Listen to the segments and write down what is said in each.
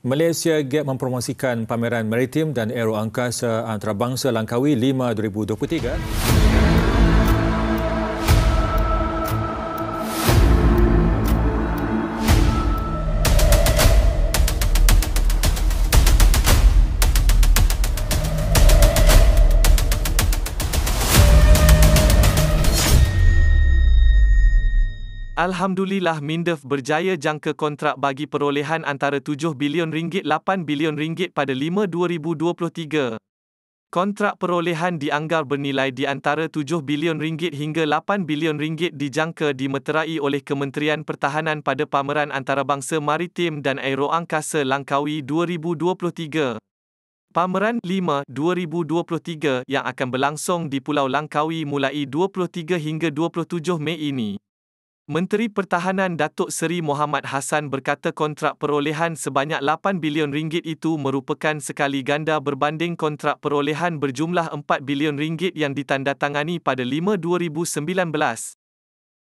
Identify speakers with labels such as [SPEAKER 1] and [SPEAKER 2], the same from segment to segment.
[SPEAKER 1] Malaysia GAP mempromosikan pameran maritim dan aero angkasa antarabangsa Langkawi 5 2023. Alhamdulillah Mindef berjaya jangka kontrak bagi perolehan antara 7 bilion ringgit 8 bilion ringgit pada 5 2023. Kontrak perolehan dianggar bernilai di antara 7 bilion ringgit hingga 8 bilion ringgit dijangka dimeterai oleh Kementerian Pertahanan pada pameran antarabangsa maritim dan aeroangkasa Langkawi 2023. Pameran 5 2023 yang akan berlangsung di Pulau Langkawi mulai 23 hingga 27 Mei ini. Menteri Pertahanan Datuk Seri Muhammad Hasan berkata kontrak perolehan sebanyak 8 bilion ringgit itu merupakan sekali ganda berbanding kontrak perolehan berjumlah 4 bilion ringgit yang ditandatangani pada 5 2019.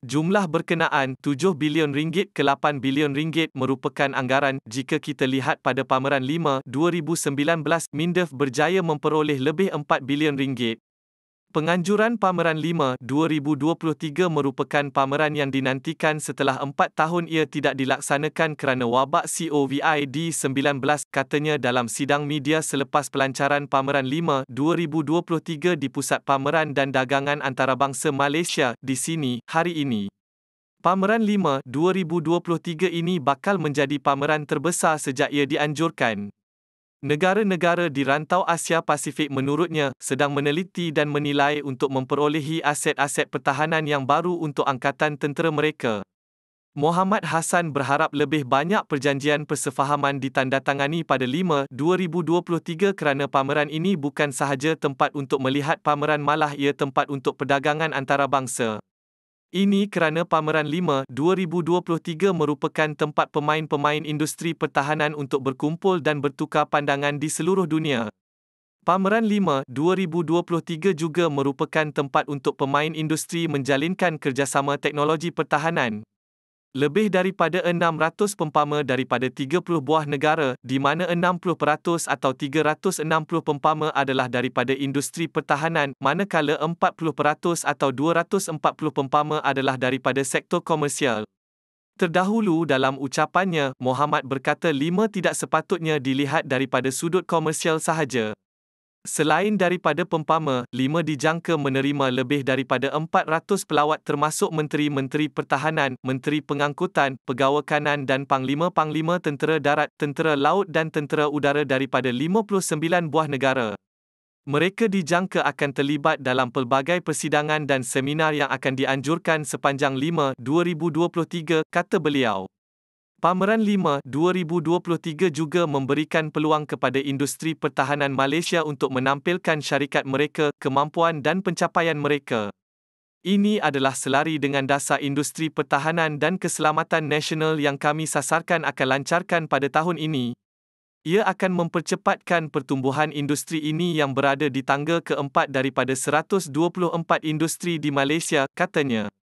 [SPEAKER 1] Jumlah berkenaan 7 bilion ringgit ke 8 bilion ringgit merupakan anggaran jika kita lihat pada pameran 5 2019 Mindef berjaya memperoleh lebih 4 bilion ringgit. Penganjuran Pameran 5 2023 merupakan pameran yang dinantikan setelah 4 tahun ia tidak dilaksanakan kerana wabak COVID-19 katanya dalam sidang media selepas pelancaran Pameran 5 2023 di Pusat Pameran dan Dagangan Antarabangsa Malaysia di sini hari ini. Pameran 5 2023 ini bakal menjadi pameran terbesar sejak ia dianjurkan. Negara-negara di rantau Asia Pasifik menurutnya sedang meneliti dan menilai untuk memperolehi aset-aset pertahanan yang baru untuk angkatan tentera mereka. Muhammad Hassan berharap lebih banyak perjanjian persefahaman ditandatangani pada 5 2023 kerana pameran ini bukan sahaja tempat untuk melihat pameran malah ia tempat untuk perdagangan antarabangsa. Ini kerana Pameran 5 2023 merupakan tempat pemain-pemain industri pertahanan untuk berkumpul dan bertukar pandangan di seluruh dunia. Pameran 5 2023 juga merupakan tempat untuk pemain industri menjalinkan kerjasama teknologi pertahanan. Lebih daripada 600 pempama daripada 30 buah negara, di mana 60% atau 360 pempama adalah daripada industri pertahanan, manakala 40% atau 240 pempama adalah daripada sektor komersial. Terdahulu dalam ucapannya, Muhammad berkata lima tidak sepatutnya dilihat daripada sudut komersial sahaja. Selain daripada pempama, lima dijangka menerima lebih daripada 400 pelawat termasuk Menteri-Menteri Pertahanan, Menteri Pengangkutan, Pegawai Kanan dan Panglima-Panglima Tentera Darat, Tentera Laut dan Tentera Udara daripada 59 buah negara. Mereka dijangka akan terlibat dalam pelbagai persidangan dan seminar yang akan dianjurkan sepanjang 5 2023, kata beliau. Pameran Lima 2023 juga memberikan peluang kepada industri pertahanan Malaysia untuk menampilkan syarikat mereka, kemampuan dan pencapaian mereka. Ini adalah selari dengan dasar industri pertahanan dan keselamatan nasional yang kami sasarkan akan lancarkan pada tahun ini. Ia akan mempercepatkan pertumbuhan industri ini yang berada di tangga keempat daripada 124 industri di Malaysia, katanya.